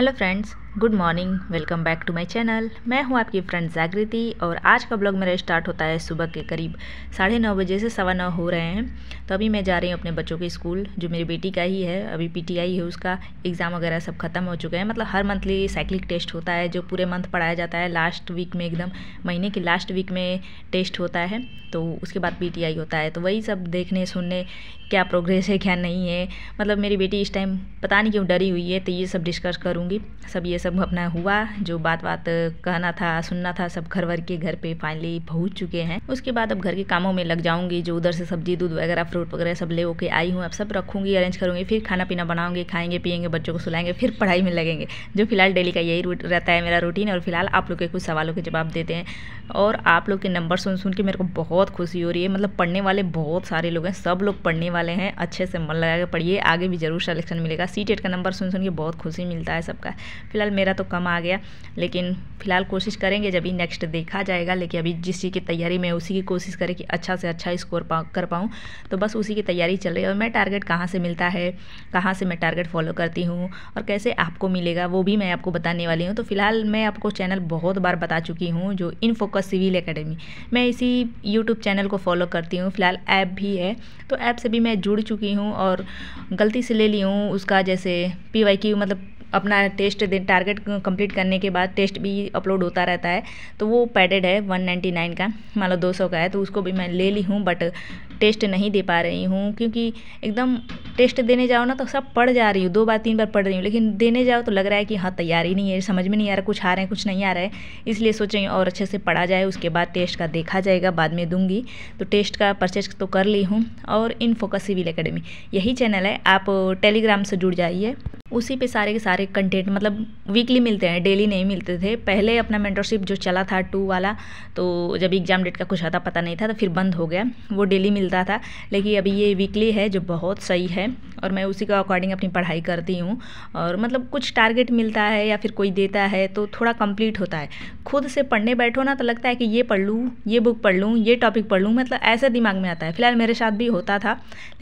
hello friends good morning welcome back to my channel मैं हूं आपकी फ्रेंड जागृति और आज का ब्लॉग मेरा स्टार्ट होता है सुबह के करीब साढ़े नौ बजे से सवा नौ हो रहे हैं तो अभी मैं जा रही हूं अपने बच्चों के स्कूल जो मेरी बेटी का ही है अभी पीटीआई है उसका एग्ज़ाम वगैरह सब खत्म हो चुका है मतलब हर मंथली साइक्लिक टेस्ट होता है जो पूरे मंथ पढ़ाया जाता है लास्ट वीक में एकदम महीने के लास्ट वीक में टेस्ट होता है तो उसके बाद पी होता है तो वही सब देखने सुनने क्या प्रोग्रेस है क्या नहीं है मतलब मेरी बेटी इस टाइम पता नहीं क्यों डरी हुई है तो ये सब डिस्कस करूँ करूँगी सब ये सब अपना हुआ जो बात बात कहना था सुनना था सब घर वर के घर पे फाइनली पहुँच चुके हैं उसके बाद अब घर के कामों में लग जाऊंगी जो उधर से सब्जी दूध वगैरह फ्रूट वगैरह सब ले होके आई हूँ अब सब रखूँगी अरेंज करूँगी फिर खाना पीना बनाऊँगी खाएंगे पियेंगे बच्चों को सुलाएंगे फिर पढ़ाई में लगेंगे जो फिलहाल डेली का यही रहता है मेरा रूटीन और फिलहाल आप लोग के कुछ सवालों के जवाब देते हैं और आप लोग के नंबर सुन सुन के मेरे को बहुत खुशी हो रही है मतलब पढ़ने वाले बहुत सारे लोग हैं सब लोग पढ़ने वाले हैं अच्छे से मन लगा के पढ़िए आगे भी जरूर सलेक्शन मिलेगा सी टेट e का नंबर सुन सुन के बहुत खुशी मिलता है सबका फ़िलहाल मेरा तो कम आ गया लेकिन फ़िलहाल कोशिश करेंगे जब भी नेक्स्ट देखा जाएगा लेकिन अभी जिस चीज़ की तैयारी में उसी की कोशिश करें कि अच्छा से अच्छा स्कोर पा कर पाऊँ तो बस उसी की तैयारी चल रही है और मैं टारगेट कहाँ से मिलता है कहाँ से मैं टारगेट फॉलो करती हूँ और कैसे आपको मिलेगा वो भी मैं आपको बताने वाली हूँ तो फिलहाल मैं आपको चैनल बहुत बार बता चुकी हूँ जो इन फोकस सिविल अकेडमी मैं इसी यूट्यूब चैनल को फॉलो करती हूँ फिलहाल ऐप भी है तो ऐप से भी मैं जुड़ चुकी हूँ और गलती से ले ली हूँ उसका जैसे पी वाई मतलब अपना टेस्ट टारगेट कंप्लीट करने के बाद टेस्ट भी अपलोड होता रहता है तो वो पैडेड है 199 का मान लो दो का है तो उसको भी मैं ले ली हूँ बट टेस्ट नहीं दे पा रही हूँ क्योंकि एकदम टेस्ट देने जाओ ना तो सब पढ़ जा रही हूँ दो बार तीन बार पढ़ रही हूँ लेकिन देने जाओ तो लग रहा है कि हाँ तैयारी नहीं है समझ में नहीं आ रहा कुछ आ रहे हैं कुछ नहीं आ रहा है इसलिए सोच रही हूँ और अच्छे से पढ़ा जाए उसके बाद टेस्ट का देखा जाएगा बाद में दूंगी तो टेस्ट का परचेज तो कर ली हूँ और इन फोकस सिविल अकेडमी यही चैनल है आप टेलीग्राम से जुड़ जाइए उसी पे सारे के सारे कंटेंट मतलब वीकली मिलते हैं डेली नहीं मिलते थे पहले अपना मेंटरशिप जो चला था टू वाला तो जब एग्ज़ाम डेट का कुछ आता पता नहीं था तो फिर बंद हो गया वो डेली मिलता था लेकिन अभी ये वीकली है जो बहुत सही है और मैं उसी के अकॉर्डिंग अपनी पढ़ाई करती हूँ और मतलब कुछ टारगेट मिलता है या फिर कोई देता है तो थोड़ा कंप्लीट होता है खुद से पढ़ने बैठो ना तो लगता है कि ये पढ़ लूँ ये बुक पढ़ लूँ ये टॉपिक पढ़ लूँ मतलब ऐसे दिमाग में आता है फिलहाल मेरे साथ भी होता था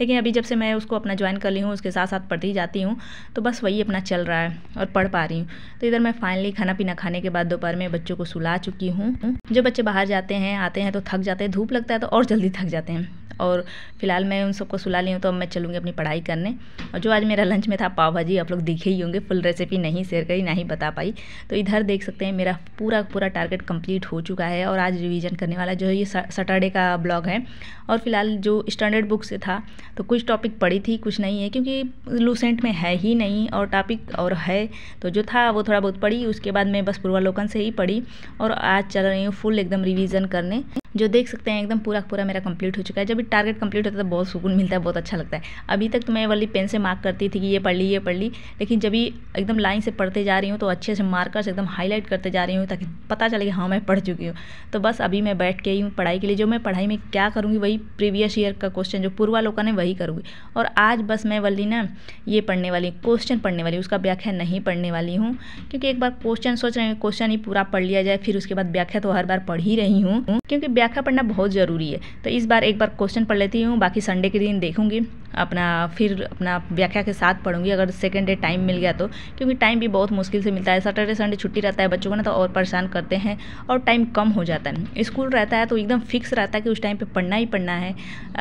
लेकिन अभी जब से मैं उसको अपना ज्वाइन कर ली हूँ उसके साथ साथ पढ़ती जाती हूँ तो बस बस वही अपना चल रहा है और पढ़ पा रही हूँ तो इधर मैं फाइनली खाना पीना खाने के बाद दोपहर में बच्चों को सुला चुकी हूँ जो बच्चे बाहर जाते हैं आते हैं तो थक जाते हैं धूप लगता है तो और जल्दी थक जाते हैं और फिलहाल मैं उन सबको सुला ली हूँ तो अब मैं चलूँगी अपनी पढ़ाई करने और जो आज मेरा लंच में था पाव भाजी आप लोग देखे ही होंगे फुल रेसिपी नहीं शेयर करी ना ही बता पाई तो इधर देख सकते हैं मेरा पूरा पूरा टारगेट कम्प्लीट हो चुका है और आज रिविज़न करने वाला जो है ये सैटरडे का ब्लॉग है और फिलहाल जो स्टैंडर्ड बुक से था तो कुछ टॉपिक पढ़ी थी कुछ नहीं है क्योंकि लूसेंट में है ही नहीं और टॉपिक और है तो जो था वो थोड़ा बहुत पढ़ी उसके बाद मैं बस पूर्वालोकन से ही पढ़ी और आज चल रही हूँ फुल एकदम रिविज़न करने जो देख सकते हैं एकदम पूरा पूरा मेरा कंप्लीट हो चुका है जब भी टारगेट कंप्लीट होता है तो बहुत सुकून मिलता है बहुत अच्छा लगता है अभी तक तो मैं वाली पेन से मार्क करती थी कि ये पढ़ ली ये पढ़ ली लेकिन जब भी एकदम लाइन से पढ़ते जा रही हूँ तो अच्छे से मार्कर से एकदम हाईलाइट करते जा रही हूँ ताकि पता चले कि हाँ मैं पढ़ चुकी हूँ तो बस अभी मैं बैठ के ही हूँ पढ़ाई के लिए जो मैं पढ़ाई में क्या करूँगी वही प्रीवियस ईयर का क्वेश्चन जो पूर्वा लोका ने वही करूँगी और आज बस मैं वाली ना ये पढ़ने वाली क्वेश्चन पढ़ने वाली उसका व्याख्या नहीं पढ़ने वाली हूँ क्योंकि एक बार क्वेश्चन सोच रहे हैं क्वेश्चन ही पूरा पढ़ लिया जाए फिर उसके बाद व्याख्या तो हर बार पढ़ ही रही हूँ क्योंकि व्याख्या पढ़ना बहुत ज़रूरी है तो इस बार एक बार क्वेश्चन पढ़ लेती हूँ बाकी संडे के दिन देखूंगी अपना फिर अपना व्याख्या के साथ पढ़ूंगी अगर सेकेंड डे टाइम मिल गया तो क्योंकि टाइम भी बहुत मुश्किल से मिलता है सैटरडे संडे छुट्टी रहता है बच्चों को ना तो और परेशान करते हैं और टाइम कम हो जाता है स्कूल रहता है तो एकदम फिक्स रहता है कि उस टाइम पर पढ़ना ही पढ़ना है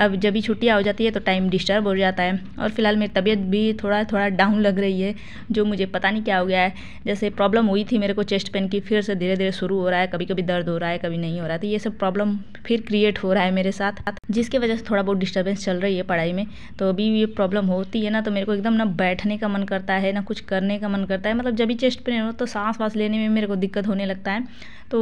अब जब भी छुट्टियाँ हो जाती है तो टाइम डिस्टर्ब हो जाता है और फिलहाल मेरी तबीयत भी थोड़ा थोड़ा डाउन लग रही है जो मुझे पता नहीं क्या हो गया है जैसे प्रॉब्लम हुई थी मेरे को चेस्ट पेन की फिर से धीरे धीरे शुरू हो रहा है कभी कभी दर्द हो रहा है कभी नहीं हो रहा है तो ये सब प्रॉब्लम फिर क्रिएट हो रहा है मेरे साथ जिसकी वजह से थोड़ा बहुत डिस्टर्बेंस चल रही है पढ़ाई में तो अभी ये प्रॉब्लम होती है ना तो मेरे को एकदम ना बैठने का मन करता है ना कुछ करने का मन करता है मतलब जब भी चेस्ट पेन हो तो सांस वास लेने में मेरे को दिक्कत होने लगता है तो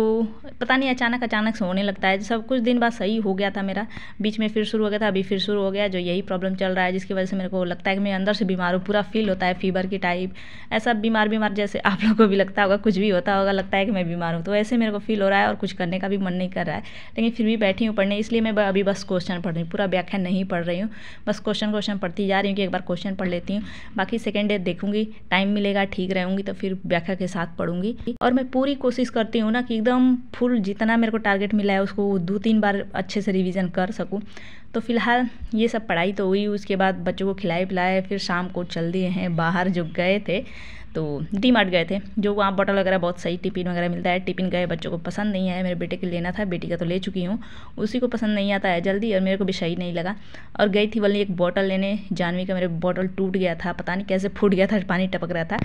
पता नहीं अचानक अचानक से होने लगता है सब कुछ दिन बाद सही हो गया था मेरा बीच में फिर शुरू हो गया था अभी फिर शुरू हो गया जो यही प्रॉब्लम चल रहा है जिसकी वजह से मेरे को लगता है कि मैं अंदर से बीमार हूँ पूरा फील होता है फीवर की टाइप ऐसा बीमार बीमार जैसे आप लोगों को भी लगता होगा कुछ भी होता होगा लगता है कि मैं बीमार हूँ तो ऐसे मेरे को फील हो रहा है और कुछ करने का भी मन नहीं कर रहा है लेकिन फिर भी बैठी हूँ पढ़ने इसलिए मैं अभी बस क्वेश्चन पढ़ रही हूँ पूरा व्याख्या नहीं पढ़ रही हूँ बस क्वेश्चन क्वेश्चन पढ़ती जा रही हूँ कि एक बार क्वेश्चन पढ़ लेती हूँ बाकी सेकेंड डे देखूँगी टाइम मिलेगा ठीक रहूँगी तो फिर व्याख्या के साथ पढ़ूँगी और मैं पूरी कोशिश करती हूँ ना कि एकदम फुल जितना मेरे को टारगेट मिला है उसको दो तीन बार अच्छे से रिविज़न कर सकूँ तो फिलहाल ये सब पढ़ाई तो हुई उसके बाद बच्चों को खिलाए पिलाए फिर शाम को चल दिए हैं बाहर जो गए थे तो डी मार्ट गए थे जो वहाँ बॉटल वगैरह बहुत सही टिफिन वगैरह मिलता है टिफिन गए बच्चों को पसंद नहीं आया मेरे बेटे के लेना था बेटी का तो ले चुकी हूँ उसी को पसंद नहीं आता है जल्दी और मेरे को भी सही नहीं लगा और गई थी वाली एक बॉटल लेने जानवी का मेरे बॉटल टूट गया था पता नहीं कैसे फूट गया था पानी टपक रहा था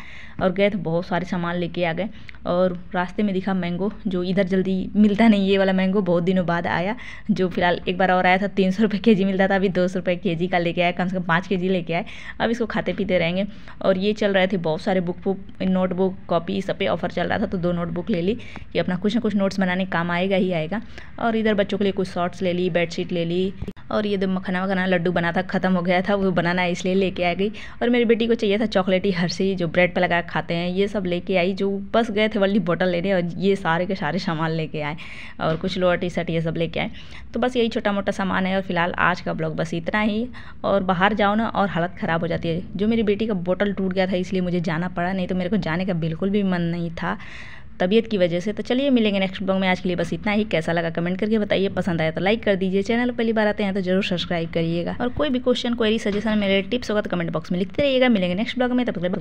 और गए थे बहुत सारे सामान लेके आ गए और रास्ते में दिखा मैंगो जो इधर जल्दी मिलता नहीं ये वाला मैंगो बहुत दिनों बाद आया जो फिलहाल एक बार और आया था तीन सौ रुपये के जी मिलता था अभी दो सौ रुपये के जी का लेके आया कम से कम पाँच के जी लेके आए अब इसको खाते पीते रहेंगे और ये चल रहे थे बहुत सारे बुक नोटबुक नोटबुक कॉपी सब पे ऑफर चल रहा था तो दो नोटबुक ले ली कि अपना कुछ ना कुछ नोट्स बनाने काम आएगा ही आएगा और इधर बच्चों के लिए कुछ शॉर्ट्स ले ली बेडशीट ले ली और ये जो मखाना वखाना लड्डू बना था ख़त्म हो गया था वो बनाना इसलिए लेके आ गई और मेरी बेटी को चाहिए था चॉकलेटी हर्सी जो ब्रेड पर लगा खाते हैं ये सब लेके आई जो बस गए थे वाली बोटल लेने और ये सारे के सारे सामान लेके आए और कुछ लोअर टी शर्ट ये सब लेके आए तो बस यही छोटा मोटा सामान है और फिलहाल आज का ब्लॉग बस इतना ही और बाहर जाओ ना और हालत ख़राब हो जाती है जो मेरी बेटी का बोटल टूट गया था इसलिए मुझे जाना पड़ा नहीं तो मेरे को जाने का बिल्कुल भी मन नहीं था तबीयत की वजह से तो चलिए मिलेंगे नेक्स्ट ब्लॉग में आज के लिए बस इतना ही कैसा लगा कमेंट करके बताइए पसंद आया तो लाइक कर दीजिए चैनल पहली बार आते हैं तो जरूर सब्सक्राइब करिएगा और कोई भी क्वेश्चन क्वेरी सजेशन मेरे टिप्स होगा तो कमेंट बॉक्स में लिखते रहिएगा मिलेंगे नेक्स्ट ब्लॉग में तब तक